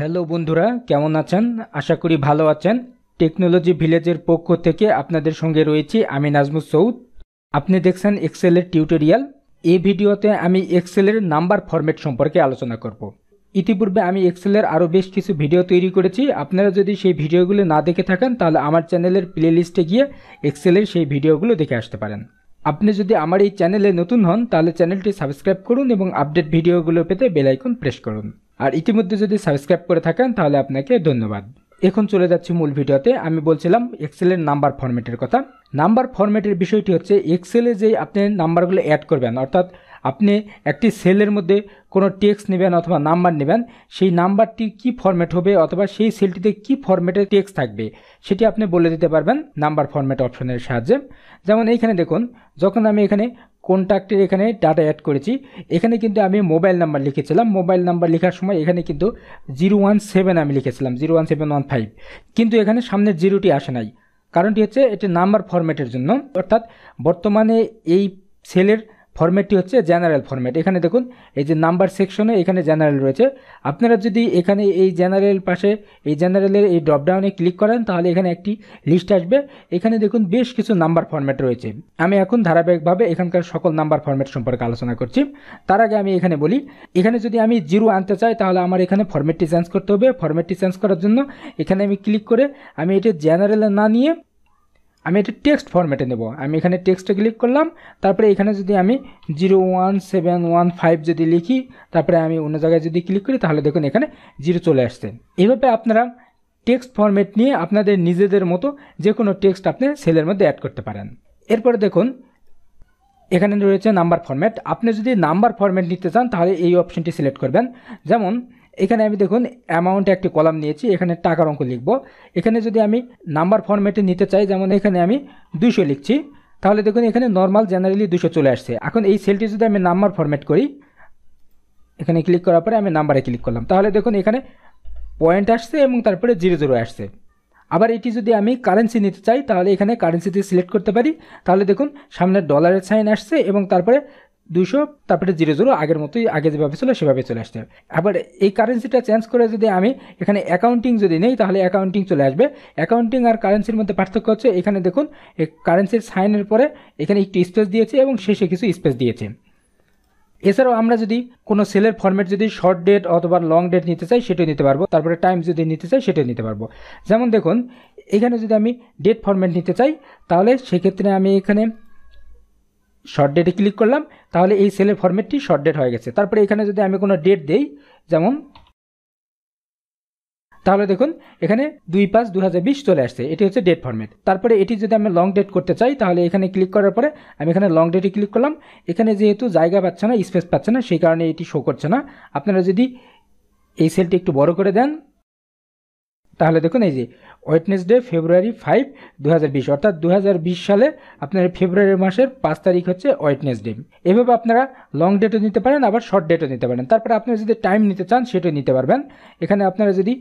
hello বন্ধুরা কেমন আছেন আশা করি ভালো আছেন টেকনোলজি ভিলেজের পক্ষ থেকে আপনাদের সঙ্গে রয়েছি আমি নাজমুল সৌদ আপনি দেখছেন এক্সেলের টিউটোরিয়াল এই ভিডিওতে আমি এক্সেলের নাম্বার ফরম্যাট সম্পর্কে আলোচনা করব ইতিপূর্বে আমি এক্সেলের আরও বেশ কিছু ভিডিও তৈরি করেছি আপনারা যদি সেই ভিডিওগুলো না দেখে থাকেন তাহলে আমার চ্যানেলের প্লেলিস্টে গিয়ে এক্সেলের সেই ভিডিওগুলো দেখে আসতে পারেন আপনি যদি আমার এই চ্যানেলে নতুন হন তাহলে চ্যানেলটি সাবস্ক্রাইব করুন এবং আপডেট ভিডিওগুলো পেতে বেলাইকন প্রেস করুন আর ইতিমধ্যে যদি সাবস্ক্রাইব করে থাকেন তাহলে আপনাকে ধন্যবাদ এখন চলে যাচ্ছি মূল ভিডিওতে আমি বলছিলাম এক্সেলের নাম্বার ফরম্যাটের কথা নাম্বার ফরম্যাটের বিষয়টি হচ্ছে এক্সেলে যে আপনি নাম্বারগুলো অ্যাড করবেন অর্থাৎ আপনি একটি সেলের মধ্যে কোনো টেক্স নেবেন অথবা নাম্বার নেবেন সেই নাম্বারটি কি ফরম্যাট হবে অথবা সেই সেলটিতে কি ফরম্যাটে টেক্স থাকবে সেটি আপনি বলে দিতে পারবেন নাম্বার ফরম্যাট অপশনের সাহায্যে যেমন এইখানে দেখুন যখন আমি এখানে কন্ট্যাক্টের এখানে ডাটা অ্যাড করেছি এখানে কিন্তু আমি মোবাইল নাম্বার লিখেছিলাম মোবাইল নাম্বার লেখার সময় এখানে কিন্তু জিরো ওয়ান সেভেন আমি লিখেছিলাম zero one seven one five কিন্তু এখানে সামনের জিরোটি আসে নাই কারণটি হচ্ছে এটি নাম্বার ফরম্যাটের জন্য অর্থাৎ বর্তমানে এই সেলের ফর্ম্যাটটি হচ্ছে জেনারেল ফর্ম্যাট এখানে দেখুন এই যে নাম্বার সেকশনে এখানে জেনারেল রয়েছে আপনারা যদি এখানে এই জেনারেল পাশে এই জেনারেলের এই ড্রপডাউনে ক্লিক করেন তাহলে এখানে একটি লিস্ট আসবে এখানে দেখুন বেশ কিছু নাম্বার ফর্ম্যাট রয়েছে আমি এখন ধারাবাহিকভাবে এখানকার সকল নাম্বার ফর্ম্যাট সম্পর্কে আলোচনা করছি তার আগে আমি এখানে বলি এখানে যদি আমি জিরো আনতে চাই তাহলে আমার এখানে ফর্ম্যাটটি চেঞ্জ করতে হবে ফর্ম্যাটটি চেঞ্জ করার জন্য এখানে আমি ক্লিক করে আমি এটি জেনারেলে না নিয়ে আমি এটা টেক্সট ফর্ম্যাটে নেব আমি এখানে টেক্সটে ক্লিক করলাম তারপরে এখানে যদি আমি zero one seven one five যদি লিখি তারপরে আমি অন্য জায়গায় যদি ক্লিক করি তাহলে দেখুন এখানে জিরো চলে আসছে এভাবে আপনারা টেক্সট ফর্ম্যাট নিয়ে আপনাদের নিজেদের মতো যে কোনো টেক্সট আপনি সেলের মধ্যে অ্যাড করতে পারেন এরপরে দেখুন এখানে রয়েছে নাম্বার ফর্ম্যাট আপনি যদি নাম্বার ফর্ম্যাট নিতে চান তাহলে এই অপশনটি সিলেক্ট করবেন যেমন এখানে আমি দেখুন অ্যামাউন্টে একটি কলাম নিয়েছি এখানে টাকার অঙ্ক লিখব এখানে যদি আমি নাম্বার ফর্মেটে নিতে চাই যেমন এখানে আমি দুশো লিখছি তাহলে দেখুন এখানে নর্মাল জেনারেলি দুশো চলে আসছে এখন এই সেলটি যদি আমি নাম্বার ফর্মেট করি এখানে ক্লিক করার পরে আমি নাম্বারে ক্লিক করলাম তাহলে দেখুন এখানে পয়েন্ট আসছে এবং তারপরে জিরো জিরো আসছে আবার এটি যদি আমি কারেন্সি নিতে চাই তাহলে এখানে কারেন্সিটি সিলেক্ট করতে পারি তাহলে দেখুন সামনে ডলারের সাইন আসছে এবং তারপরে দুশো তারপরে জিরো জিরো আগের মতোই আগে যেভাবে ছিল সেভাবে চলে আসতে হবে আবার এই কারেন্সিটা চেঞ্জ করে যদি আমি এখানে অ্যাকাউন্টিং যদি নেই তাহলে অ্যাকাউন্টিং চলে আসবে অ্যাকাউন্টিং আর কারেন্সির মধ্যে পার্থক্য হচ্ছে এখানে দেখুন কারেন্সির সাইনের পরে এখানে একটু স্পেস দিয়েছে এবং শেষে কিছু স্পেস দিয়েছে এছাড়াও আমরা যদি কোনো সেলের ফর্মেট যদি শর্ট ডেট অথবা লং ডেট নিতে চাই সেটাও নিতে পারবো তারপরে টাইম যদি নিতে চাই সেটাও নিতে পারবো যেমন দেখুন এখানে যদি আমি ডেট ফর্মেট নিতে চাই তাহলে সেক্ষেত্রে আমি এখানে শর্ট ডেটে ক্লিক করলাম তাহলে এই সেলের ফর্মেটটি শর্ট ডেট হয়ে গেছে তারপরে এখানে যদি আমি কোনো ডেট দেই যেমন তাহলে দেখুন এখানে দুই পাঁচ দু চলে আসছে এটি হচ্ছে ডেট ফর্মেট তারপরে এটি যদি আমি লং ডেট করতে চাই তাহলে এখানে ক্লিক করার পরে আমি এখানে লং ডেটে ক্লিক করলাম এখানে যেহেতু জায়গা পাচ্ছে না স্পেস পাচ্ছে না সেই কারণে এটি শো করছে না আপনারা যদি এই সেলটি একটু বড় করে দেন তাহলে দেখুন এই যে ওয়েটনেসডে ফেব্রুয়ারি ফাইভ দু অর্থাৎ দু সালে আপনার ফেব্রুয়ারি মাসের পাঁচ তারিখ হচ্ছে ওয়েটনেসডে এভাবে আপনারা লং ডেটও নিতে পারেন আবার শর্ট ডেটও নিতে পারেন তারপরে আপনারা যদি টাইম নিতে চান সেটাও নিতে পারবেন এখানে আপনারা যদি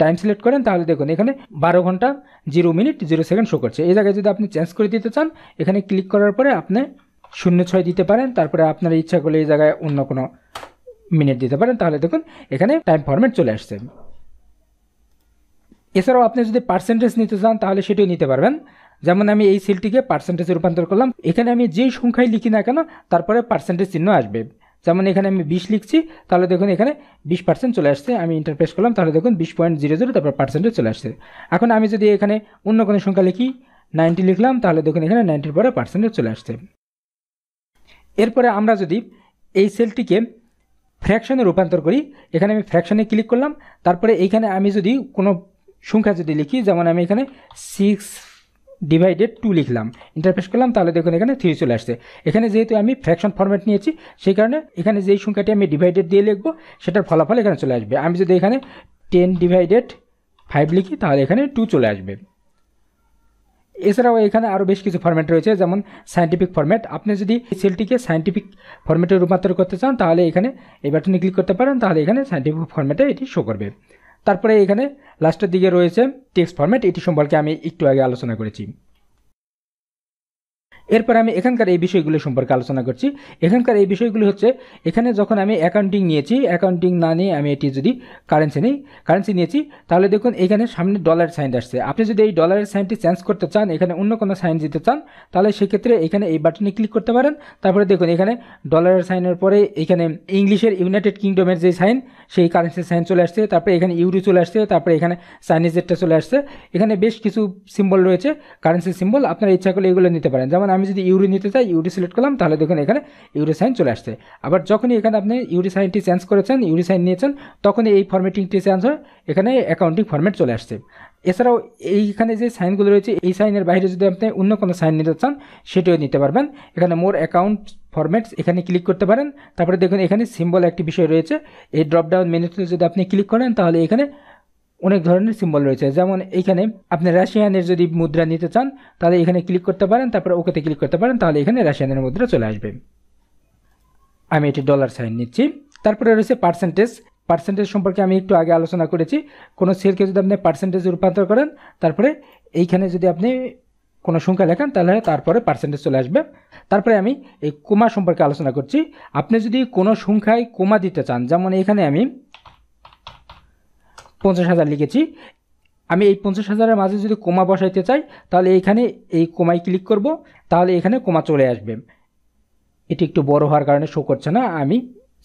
টাইম সিলেক্ট করেন তাহলে দেখুন এখানে বারো ঘন্টা zero minute zero second show করছে এই জায়গায় যদি আপনি চেঞ্জ করে দিতে চান এখানে ক্লিক করার পরে আপনি শূন্য ছয় দিতে পারেন তারপরে আপনার ইচ্ছা করলে এই জায়গায় অন্য কোনো মিনিট দিতে পারেন তাহলে দেখুন এখানে টাইম ফরম্যাট চলে আসছে এছাড়াও আপনি যদি পার্সেন্টেজ নিতে চান তাহলে সেটিও নিতে পারবেন যেমন আমি এই সেলটিকে পার্সেন্টেজে রূপান্তর করলাম এখানে আমি যেই সংখ্যায় লিখি না কেন তারপরে পার্সেন্টেজ চিহ্ন আসবে যেমন এখানে আমি বিশ লিখছি তাহলে দেখুন এখানে বিশ পার্সেন্ট চলে আসছে আমি ইন্টারপ্রেস করলাম তাহলে দেখুন বিশ পয়েন্ট জিরো জিরো তারপর পার্সেন্টেজ চলে আসছে এখন আমি যদি এখানে অন্য কোনো সংখ্যা লিখি নাইনটি লিখলাম তাহলে দেখুন এখানে নাইনটির পরে পার্সেন্টেজ চলে আসছে এরপরে আমরা যদি এই সেলটিকে ফ্র্যাকশনে রূপান্তর করি এখানে আমি ফ্র্যাকশনে ক্লিক করলাম তারপরে এইখানে আমি যদি কোনো সংখ্যা যদি লিখি যেমন আমি এখানে সিক্স ডিভাইডেড টু লিখলাম ইন্টারপ্রেস করলাম তাহলে দেখুন এখানে থ্রি চলে আসছে এখানে যেহেতু আমি ফ্র্যাকশন ফরম্যাট নিয়েছি সেই কারণে এখানে যেই সংখ্যাটি আমি ডিভাইডেড দিয়ে লিখব সেটার ফলাফল এখানে চলে আসবে আমি যদি এখানে টেন ডিভাইডেড ফাইভ লিখি তাহলে এখানে টু চলে আসবে এছাড়াও এখানে আরও বেশ কিছু ফরম্যাট রয়েছে যেমন সায়েন্টিফিক ফরম্যাট আপনি যদি সেলটিকে সায়েন্টিফিক ফরম্যাটে রূপান্তর করতে চান তাহলে এখানে এই বাটনে ক্লিক করতে পারেন তাহলে এখানে সায়েন্টিফিক ফরম্যাটে এটি শো করবে তারপরে এখানে লাস্টের দিকে রয়েছে টেক্সট ফরম্যাট এটি সম্পর্কে আমি একটু আগে আলোচনা করেছি এরপর আমি এখানকার এই বিষয়গুলো সম্পর্কে আলোচনা করছি এখানকার এই বিষয়গুলো হচ্ছে এখানে যখন আমি অ্যাকাউন্টিং নিয়েছি অ্যাকাউন্টিং না নিয়ে আমি এটি যদি কারেন্সি নিই কারেন্সি নিয়েছি তাহলে দেখুন এখানে সামনে ডলার সাইন আসছে আপনি যদি এই ডলারের সাইনটি চেঞ্জ করতে চান এখানে অন্য কোনো সাইন দিতে চান তাহলে সেক্ষেত্রে এখানে এই বাটনে ক্লিক করতে পারেন তারপরে দেখুন এখানে ডলারের সাইনের পরে এখানে ইংলিশের ইউনাইটেড কিংডমের যে সাইন সেই কারেন্সি সাইন চলে আসছে তারপরে এখানে ইউরি চলে আসছে তারপরে এখানে চাইনিজ ডেটটা চলে আসছে এখানে বেশ কিছু সিম্বল রয়েছে কারেন্সি সিম্বল আপনারা ইচ্ছা করলে এগুলো নিতে পারেন যেমন আমি যদি ইউরি নিতে চাই ইউরি সিলেক্ট করলাম তাহলে দেখুন এখানে ইউরি সাইন চলে আসছে আবার যখনই এখানে আপনি ইউরি সাইনটি চেঞ্জ করেছেন ইউরি সাইন নিয়েছেন তখনই এই ফর্মেটিংটি চেঞ্জ হয় এখানে অ্যাকাউন্টিং ফর্মেট চলে আসছে এছাড়াও এইখানে যে সাইনগুলো রয়েছে এই সাইনের বাইরে যদি আপনি অন্য কোনো সাইন নিতে চান সেটিও নিতে পারবেন এখানে মোর অ্যাকাউন্ট ফরম্যাটস এখানে ক্লিক করতে পারেন তারপরে দেখুন এখানে সিম্বল একটি বিষয় রয়েছে এই ড্রপডাউন মেনুতে যদি আপনি ক্লিক করেন তাহলে এখানে অনেক ধরনের সিম্বল রয়েছে যেমন এখানে আপনি রাশিয়ানের যদি মুদ্রা নিতে চান তাহলে এখানে ক্লিক করতে পারেন তারপরে ওকেতে ক্লিক করতে পারেন তাহলে এখানে রাশিয়ানের মুদ্রা চলে আসবে আমি এটি ডলার সাইন নিচ্ছি তারপরে রয়েছে পার্সেন্টেজ পার্সেন্টেজ সম্পর্কে আমি একটু আগে আলোচনা করেছি কোনো সেলকে যদি আপনি পার্সেন্টেজ রূপান্তর করেন তারপরে এইখানে যদি আপনি কোনো সংখ্যা লেখেন তাহলে তারপরে পার্সেন্টেজ চলে আসবে তারপরে আমি এই কোমা সম্পর্কে আলোচনা করছি আপনি যদি কোনো সংখ্যায় কোমা দিতে চান যেমন এখানে আমি পঞ্চাশ হাজার লিখেছি আমি এই পঞ্চাশ হাজারের মাঝে যদি কোমা বসাইতে চাই তাহলে এইখানে এই কোমায় ক্লিক করব তাহলে এখানে কোমা চলে আসবে এটি একটু বড় হওয়ার কারণে শো করছে না আমি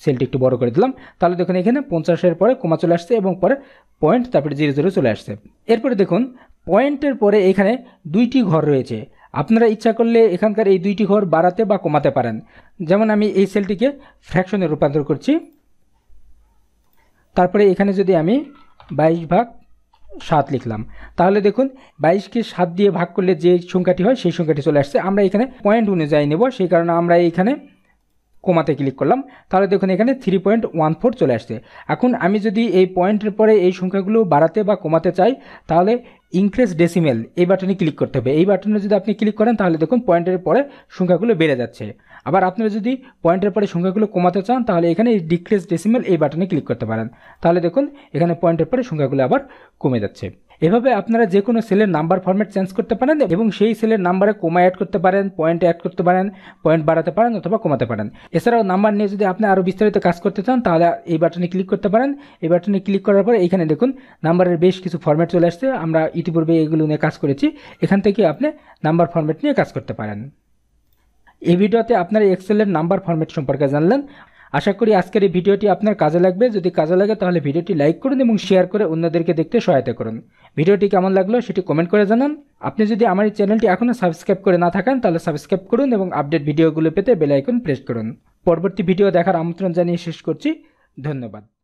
সেলটি একটু বড় করে দিলাম তাহলে দেখুন এখানে পঞ্চাশের পরে কোমা চলে আসছে এবং পরে পয়েন্ট তারপরে জিরো জিরো চলে আসছে এরপরে দেখুন পয়েন্টের পরে এখানে দুইটি ঘর রয়েছে আপনারা ইচ্ছা করলে এখানকার এই দুইটি ঘর বাড়াতে বা কমাতে পারেন যেমন আমি এই সেলটিকে ফ্র্যাকশনে রূপান্তর করছি তারপরে এখানে যদি আমি বাইশ ভাগ সাত লিখলাম তাহলে দেখুন বাইশকে সাত দিয়ে ভাগ করলে যে সংখ্যাটি হয় সেই সংখ্যাটি চলে আসছে আমরা এখানে পয়েন্ট অনুযায়ী নেব সেই কারণে আমরা এইখানে কমাতে ক্লিক করলাম তাহলে দেখুন এখানে থ্রি পয়েন্ট ওয়ান ফোর চলে আসছে এখন আমি যদি এই পয়েন্টের পরে এই সংখ্যাগুলো বাড়াতে বা কমাতে চাই তাহলে ইনক্রিজ ডেসিমেল এই বাটনে ক্লিক করতে হবে এই বাটনে যদি আপনি ক্লিক করেন তাহলে দেখুন পয়েন্টের পরে সংখ্যাগুলো বেড়ে যাচ্ছে আবার আপনারা যদি পয়েন্টের পরে সংখ্যাগুলো কমাতে চান তাহলে এখানে ডিক্রিজ ডেসিমেল এই বাটনে ক্লিক করতে পারেন তাহলে দেখুন এখানে পয়েন্টের পরে সংখ্যাগুলো আবার কমে যাচ্ছে এভাবে আপনারা যে কোনো সেলের নাম্বার ফর্ম্যাট চেঞ্জ করতে পারেন এবং সেই সেলের নাম্বারে কমা অ্যাড করতে পারেন পয়েন্ট অ্যাড করতে পারেন পয়েন্ট বাড়াতে পারেন অথবা কমাতে পারেন এছাড়াও নাম্বার নিয়ে যদি আপনি আরও বিস্তারিত কাজ করতে চান তাহলে এই বাটনে ক্লিক করতে পারেন এই বাটনে ক্লিক করার পর এখানে দেখুন নাম্বারের বেশ কিছু ফর্ম্যাট চলে আসছে আমরা ইতিপূর্বে এগুলো নিয়ে কাজ করেছি এখান থেকে আপনি নাম্বার ফর্ম্যাট নিয়ে কাজ করতে পারেন এই ভিডিওতে আপনারা এক্সেলের নাম্বার ফর্ম্যাট সম্পর্কে জানলেন আশা করি আজকের এই ভিডিওটি আপনার কাজে লাগবে যদি কাজে লাগে তাহলে ভিডিওটি লাইক করুন এবং শেয়ার করে অন্যদেরকে দেখতে সহায়তা করুন ভিডিওটি কেমন লাগলো সেটি কমেন্ট করে জানান আপনি যদি আমার এই চ্যানেলটি এখনও সাবস্ক্রাইব করে না থাকেন তাহলে সাবস্ক্রাইব করুন এবং আপডেট ভিডিওগুলো পেতে বেলাইকন প্রেস করুন পরবর্তী ভিডিও দেখার আমন্ত্রণ জানিয়ে শেষ করছি ধন্যবাদ